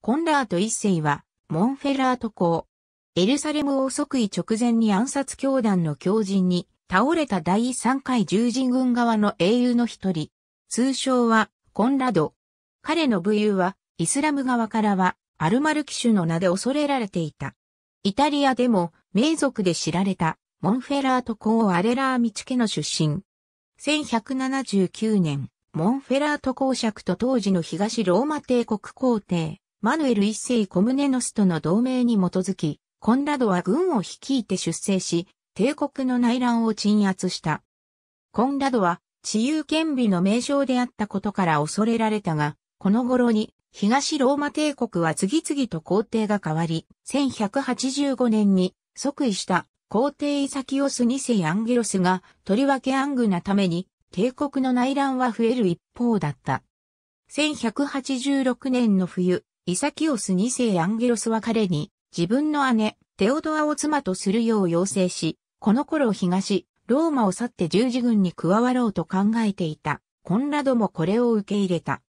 コンラート一世は、モンフェラート公。エルサレムを即位直前に暗殺教団の狂人に、倒れた第3回十字軍側の英雄の一人。通称は、コンラド。彼の武勇は、イスラム側からは、アルマルキシュの名で恐れられていた。イタリアでも、名族で知られた、モンフェラート公アレラー・ミチケの出身。1179年、モンフェラート公爵と当時の東ローマ帝国皇帝、マヌエル一世コムネノスとの同盟に基づき、コンラドは軍を率いて出征し、帝国の内乱を鎮圧した。コンラドは、治癒権美の名称であったことから恐れられたが、この頃に、東ローマ帝国は次々と皇帝が変わり、1185年に即位した皇帝イサキオス2世アンゲロスが、とりわけ暗グなために、帝国の内乱は増える一方だった。1186年の冬、イサキオス2世アンゲロスは彼に自分の姉、テオドアを妻とするよう要請し、この頃東、ローマを去って十字軍に加わろうと考えていた。コンラドもこれを受け入れた。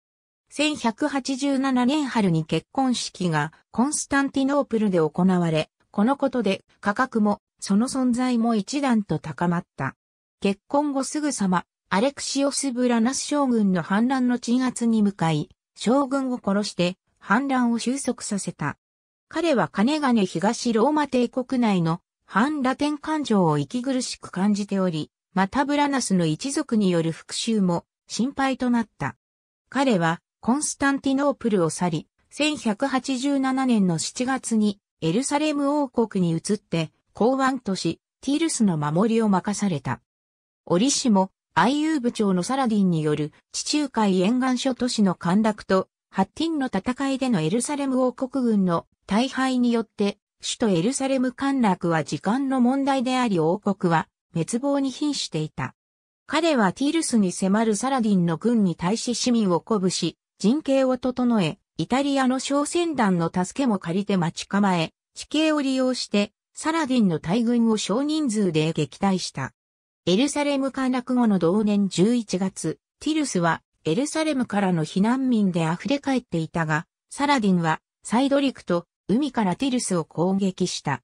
1187年春に結婚式がコンスタンティノープルで行われ、このことで価格もその存在も一段と高まった。結婚後すぐさま、アレクシオス・ブラナス将軍の反乱の鎮圧に向かい、将軍を殺して反乱を収束させた。彼は金金東ローマ帝国内の反ラテン感情を息苦しく感じており、またブラナスの一族による復讐も心配となった。彼はコンスタンティノープルを去り、1187年の7月にエルサレム王国に移って港湾都市ティールスの守りを任された。折しも IU 部長のサラディンによる地中海沿岸諸都市の陥落とハッティンの戦いでのエルサレム王国軍の大敗によって、首都エルサレム陥落は時間の問題であり王国は滅亡に瀕していた。彼はティルスに迫るサラディンの軍に対し市民を鼓舞し、陣形を整え、イタリアの商船団の助けも借りて待ち構え、地形を利用して、サラディンの大軍を少人数で撃退した。エルサレム陥落後の同年11月、ティルスはエルサレムからの避難民で溢れ返っていたが、サラディンはサイドリクと海からティルスを攻撃した。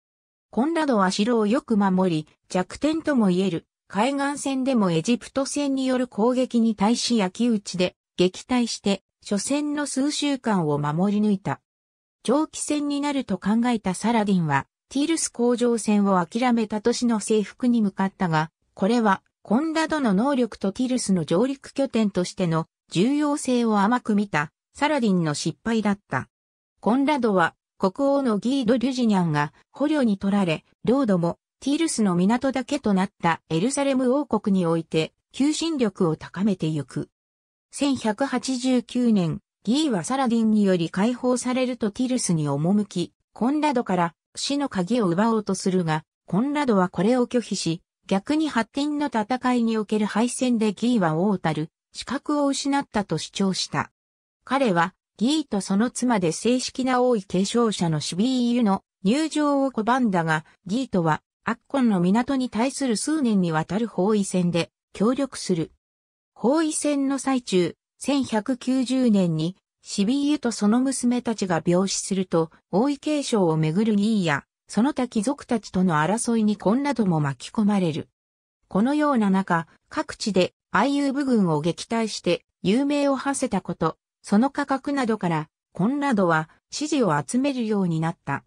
コンラドは城をよく守り、弱点ともいえる海岸線でもエジプト戦による攻撃に対し焼き討ちで撃退して初戦の数週間を守り抜いた。長期戦になると考えたサラディンはティルス工場戦を諦めた都市の征服に向かったが、これはコンラドの能力とティルスの上陸拠点としての重要性を甘く見たサラディンの失敗だった。コンラドは国王のギード・リュジニャンが捕虜に取られ、領土もティールスの港だけとなったエルサレム王国において求心力を高めてゆく。1189年、ギーはサラディンにより解放されるとティルスに赴き、コンラドから死の鍵を奪おうとするが、コンラドはこれを拒否し、逆に発展の戦いにおける敗戦でギーは王たる資格を失ったと主張した。彼は、ギーとその妻で正式な王位継承者のシビーユの入場を拒んだが、ギーとは、アッコンの港に対する数年にわたる包囲戦で協力する。包囲戦の最中、1190年に、シビーユとその娘たちが病死すると、王位継承をめぐるギーや、その他貴族たちとの争いにこんなども巻き込まれる。このような中、各地で俳優部軍を撃退して有名を馳せたこと、その価格などから、コンラドは支持を集めるようになった。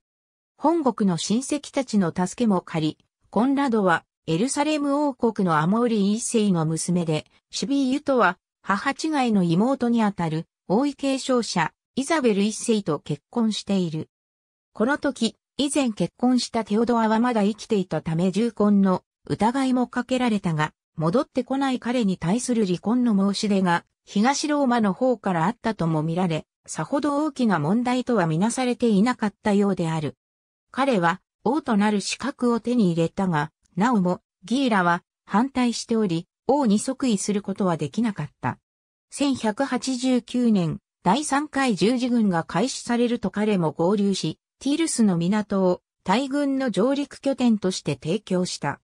本国の親戚たちの助けも借り、コンラドはエルサレム王国のアモーリ一世の娘で、シビーユとは母違いの妹にあたる王位継承者イザベル一世と結婚している。この時、以前結婚したテオドアはまだ生きていたため重婚の疑いもかけられたが、戻ってこない彼に対する離婚の申し出が、東ローマの方からあったとも見られ、さほど大きな問題とはみなされていなかったようである。彼は、王となる資格を手に入れたが、なおも、ギーラは反対しており、王に即位することはできなかった。1189年、第3回十字軍が開始されると彼も合流し、ティールスの港を大軍の上陸拠点として提供した。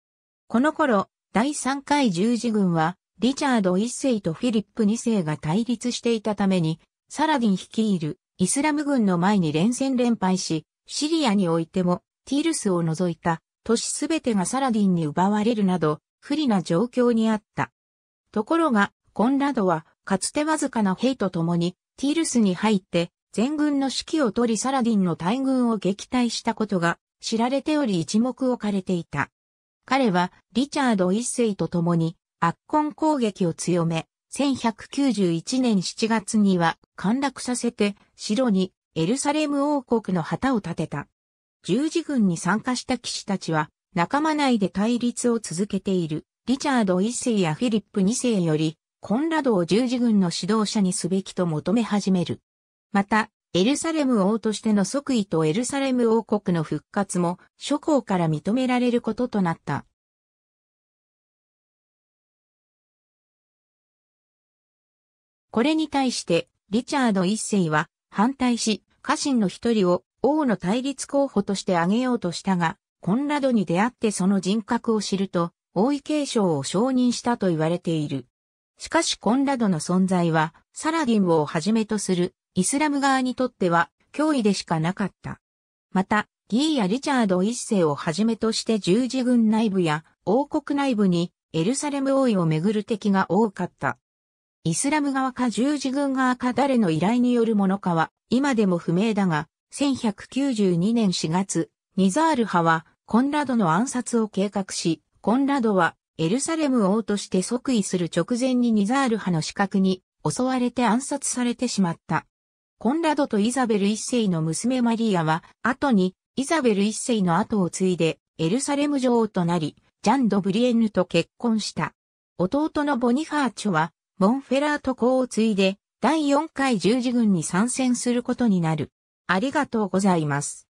この頃、第3回十字軍は、リチャード1世とフィリップ2世が対立していたために、サラディン率いるイスラム軍の前に連戦連敗し、シリアにおいてもティールスを除いた都市すべてがサラディンに奪われるなど不利な状況にあった。ところが、コンラドはかつてわずかな兵と共にティールスに入って全軍の指揮を取りサラディンの大軍を撃退したことが知られており一目置かれていた。彼はリチャード一世と共に圧根攻撃を強め、1191年7月には陥落させて城にエルサレム王国の旗を立てた。十字軍に参加した騎士たちは仲間内で対立を続けているリチャード一世やフィリップ二世よりコンラドを十字軍の指導者にすべきと求め始める。また、エルサレム王としての即位とエルサレム王国の復活も諸侯から認められることとなった。これに対して、リチャード一世は反対し、家臣の一人を王の対立候補として挙げようとしたが、コンラドに出会ってその人格を知ると、王位継承を承認したと言われている。しかしコンラドの存在は、サラディンをはじめとするイスラム側にとっては脅威でしかなかった。また、ギーやリチャード一世をはじめとして十字軍内部や王国内部にエルサレム王位をめぐる敵が多かった。イスラム側か十字軍側か誰の依頼によるものかは今でも不明だが、1192年4月、ニザール派はコンラドの暗殺を計画し、コンラドはエルサレム王として即位する直前にニザール派の死角に襲われて暗殺されてしまった。コンラドとイザベル一世の娘マリアは、後にイザベル一世の後を継いでエルサレム女王となり、ジャン・ド・ブリエンヌと結婚した。弟のボニファーチョは、モンフェラーと子を継いで、第4回十字軍に参戦することになる。ありがとうございます。